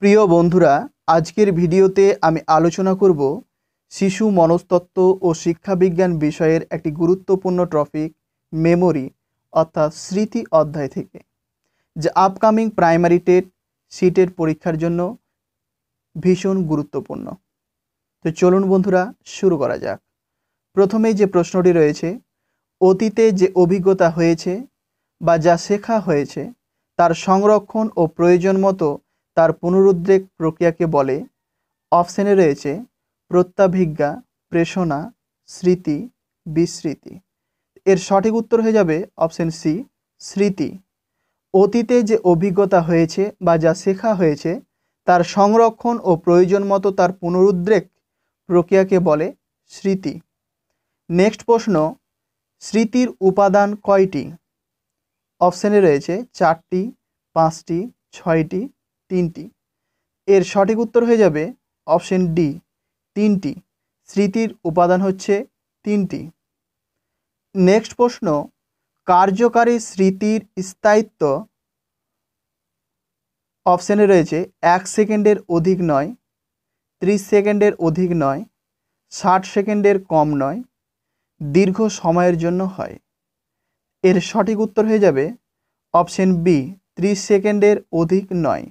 প্রিয় বন্ধুরা আজকের ভিডিওতে আমি আলোচনা করব শিশু মনস্তত্ত্ব ও শিক্ষাবিজ্ঞান বিষয়ের একটি গুরুত্বপূর্ণ টপিক মেমোরি অর্থাৎ স্মৃতি অধ্যায় থেকে যা আপকামিং প্রাইমারি টেট সিটের পরীক্ষার জন্য ভীষণ গুরুত্বপূর্ণ তো চলুন বন্ধুরা শুরু করা যাক প্রথমেই যে প্রশ্নটি রয়েছে অতীতে যে অভিজ্ঞতা হয়েছে বা যা শেখা হয়েছে তার সংরক্ষণ ও প্রয়োজন মতো তার পুনরুদ্রেক প্রক্রিয়াকে বলে অপশানে রয়েছে প্রত্যাভিজ্ঞা প্রেষণা স্মৃতি বিস্মৃতি এর সঠিক উত্তর হয়ে যাবে অপশান সি স্মৃতি অতীতে যে অভিজ্ঞতা হয়েছে বা যা শেখা হয়েছে তার সংরক্ষণ ও প্রয়োজন মতো তার পুনরুদ্রেক প্রক্রিয়াকে বলে স্মৃতি নেক্সট প্রশ্ন স্মৃতির উপাদান কয়টি অপশানে রয়েছে চারটি পাঁচটি ছয়টি তিনটি এর সঠিক উত্তর হয়ে যাবে অপশন ডি তিনটি স্মৃতির উপাদান হচ্ছে তিনটি নেক্সট প্রশ্ন কার্যকারী স্মৃতির স্থায়িত্ব অপশানে রয়েছে এক সেকেন্ডের অধিক নয় ত্রিশ সেকেন্ডের অধিক নয় ষাট সেকেন্ডের কম নয় দীর্ঘ সময়ের জন্য হয় এর সঠিক উত্তর হয়ে যাবে অপশন বি ত্রিশ সেকেন্ডের অধিক নয়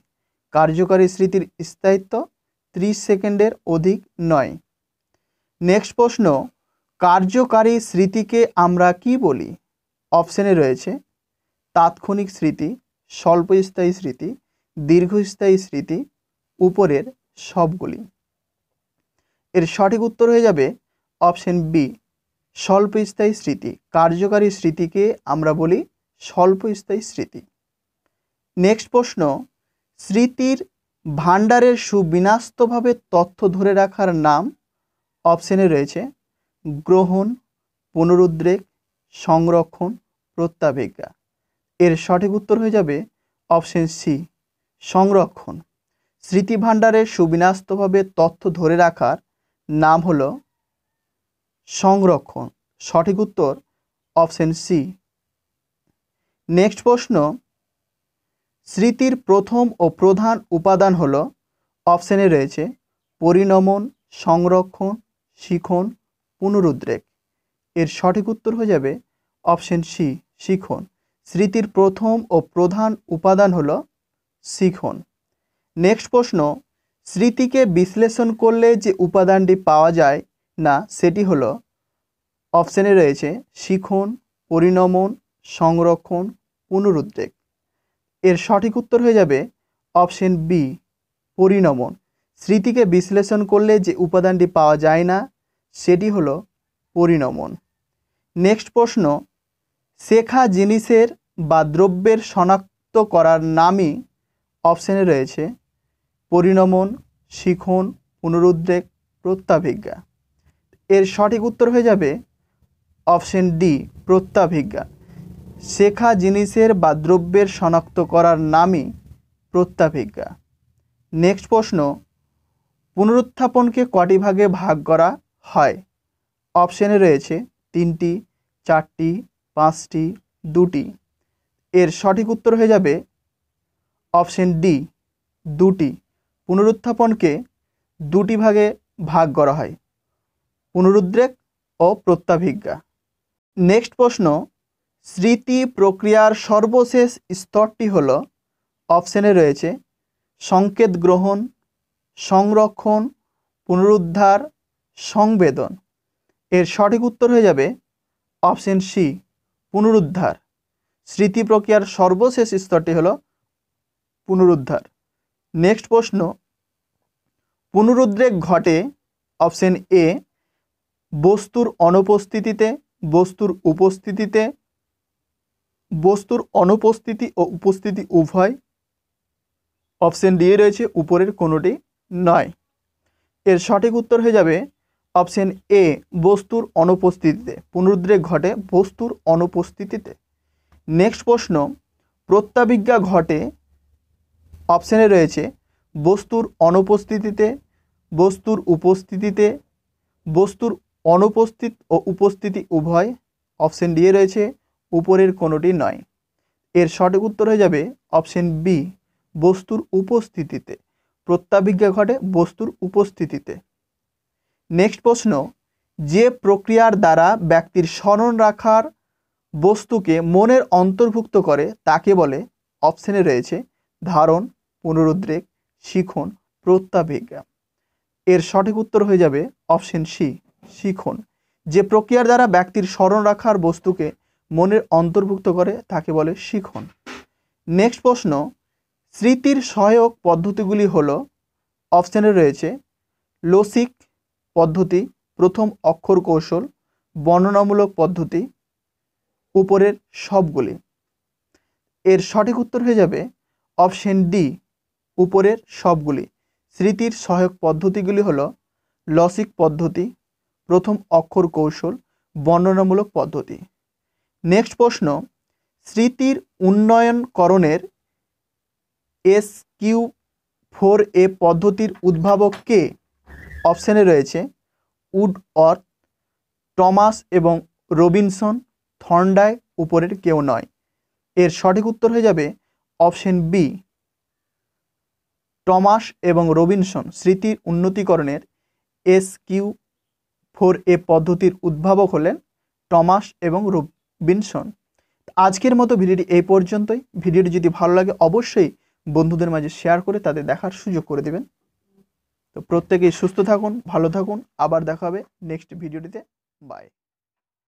কার্যকারী স্মৃতির স্থায়িত্ব ত্রিশ সেকেন্ডের অধিক নয় নেক্সট প্রশ্ন কার্যকারী স্মৃতিকে আমরা কি বলি অপশানে রয়েছে তাৎক্ষণিক স্মৃতি স্বল্পস্থায়ী স্মৃতি দীর্ঘস্থায়ী স্মৃতি উপরের সবগুলি এর সঠিক উত্তর হয়ে যাবে অপশান বি স্বল্পস্থায়ী স্মৃতি কার্যকারী স্মৃতিকে আমরা বলি স্বল্পস্থায়ী স্মৃতি নেক্সট প্রশ্ন স্মৃতির ভাণ্ডারের সুবিন্যস্তভাবে তথ্য ধরে রাখার নাম অপশানে রয়েছে গ্রহণ পুনরুদ্রেক সংরক্ষণ প্রত্যাভিজ্ঞা এর সঠিক উত্তর হয়ে যাবে অপশান সি সংরক্ষণ ভাণ্ডারের সুবিনাস্তভাবে তথ্য ধরে রাখার নাম হল সংরক্ষণ সঠিক উত্তর অপশান সি নেক্সট প্রশ্ন স্মৃতির প্রথম ও প্রধান উপাদান হল অপশানে রয়েছে পরিণমন সংরক্ষণ শিখন পুনরুদ্রেক এর সঠিক উত্তর হয়ে যাবে অপশন সি শিখন স্মৃতির প্রথম ও প্রধান উপাদান হল শিখন নেক্সট প্রশ্ন স্মৃতিকে বিশ্লেষণ করলে যে উপাদানটি পাওয়া যায় না সেটি হল অপশানে রয়েছে শিখন পরিণমন সংরক্ষণ পুনরুদ্রেক এর সঠিক উত্তর হয়ে যাবে অপশন বি পরিণমন স্মৃতিকে বিশ্লেষণ করলে যে উপাদানটি পাওয়া যায় না সেটি হলো পরিণমন নেক্সট প্রশ্ন শেখা জিনিসের বা দ্রব্যের শনাক্ত করার নামই অপশানে রয়েছে পরিণমন শিখন পুনরুদ্রেক প্রত্যাভিজ্ঞা এর সঠিক উত্তর হয়ে যাবে অপশন ডি প্রত্যাভিজ্ঞা শেখা জিনিসের বা দ্রব্যের শনাক্ত করার নামই প্রত্যাভিজ্ঞা নেক্সট প্রশ্ন পুনরুত্থাপনকে কটি ভাগে ভাগ করা হয় অপশানে রয়েছে তিনটি চারটি পাঁচটি দুটি এর সঠিক উত্তর হয়ে যাবে অপশান ডি দুটি পুনরুত্থাপনকে দুটি ভাগে ভাগ করা হয় পুনরুদ্রেক ও প্রত্যাভিজ্ঞা নেক্সট প্রশ্ন স্মৃতি প্রক্রিয়ার সর্বশেষ স্তরটি হল অপশানে রয়েছে সংকেত গ্রহণ সংরক্ষণ পুনরুদ্ধার সংবেদন এর সঠিক উত্তর হয়ে যাবে অপশান সি পুনরুদ্ধার স্মৃতি প্রক্রিয়ার সর্বশেষ স্তরটি হল পুনরুদ্ধার নেক্সট প্রশ্ন পুনরুদ্রেক ঘটে অপশান এ বস্তুর অনুপস্থিতিতে বস্তুর উপস্থিতিতে বস্তুর অনুপস্থিতি ও উপস্থিতি উভয় অপশান ডি রয়েছে উপরের কোনোটি নয় এর সঠিক উত্তর হয়ে যাবে অপশান এ বস্তুর অনুপস্থিতিতে পুনরুদ্রেক ঘটে বস্তুর অনুপস্থিতিতে নেক্সট প্রশ্ন প্রত্যাবিজ্ঞা ঘটে অপশানে রয়েছে বস্তুর অনুপস্থিতিতে বস্তুর উপস্থিতিতে বস্তুর অনুপস্থিত ও উপস্থিতি উভয় অপশন ডি রয়েছে উপরের কোনোটি নয় এর সঠিক উত্তর হয়ে যাবে অপশন বি বস্তুর উপস্থিতিতে প্রত্যাবিজ্ঞা ঘটে বস্তুর উপস্থিতিতে নেক্সট প্রশ্ন যে প্রক্রিয়ার দ্বারা ব্যক্তির স্মরণ রাখার বস্তুকে মনের অন্তর্ভুক্ত করে তাকে বলে অপশানে রয়েছে ধারণ পুনরুদ্রেক শিখন প্রত্যাভিজ্ঞা এর সঠিক উত্তর হয়ে যাবে অপশন সি শিখন যে প্রক্রিয়ার দ্বারা ব্যক্তির স্মরণ রাখার বস্তুকে মনের অন্তর্ভুক্ত করে তাকে বলে শিখন নেক্সট প্রশ্ন স্মৃতির সহায়ক পদ্ধতিগুলি হল অপশানে রয়েছে লসিক পদ্ধতি প্রথম অক্ষর কৌশল বর্ণনামূলক পদ্ধতি উপরের সবগুলি এর সঠিক উত্তর হয়ে যাবে অপশন ডি উপরের সবগুলি স্মৃতির সহায়ক পদ্ধতিগুলি হল লসিক পদ্ধতি প্রথম অক্ষর কৌশল বর্ণনামূলক পদ্ধতি নেক্সট প্রশ্ন স্মৃতির উন্নয়নকরণের এস কিউ ফোর এ পদ্ধতির উদ্ভাবক কে অপশানে রয়েছে উড অর্থ টমাস এবং রবিনসন থন্ডায় উপরের কেউ নয় এর সঠিক উত্তর হয়ে যাবে অপশন বি টমাস এবং রবিনসন স্মৃতির উন্নতিকরণের এস কিউ ফোর এ পদ্ধতির উদ্ভাবক হলেন টমাস এবং বিনসন আজকের মতো ভিডিওটি এই পর্যন্তই ভিডিওটি যদি ভালো লাগে অবশ্যই বন্ধুদের মাঝে শেয়ার করে তাদের দেখার সুযোগ করে দেবেন তো প্রত্যেকেই সুস্থ থাকুন ভালো থাকুন আবার দেখা হবে নেক্সট ভিডিওটিতে বাই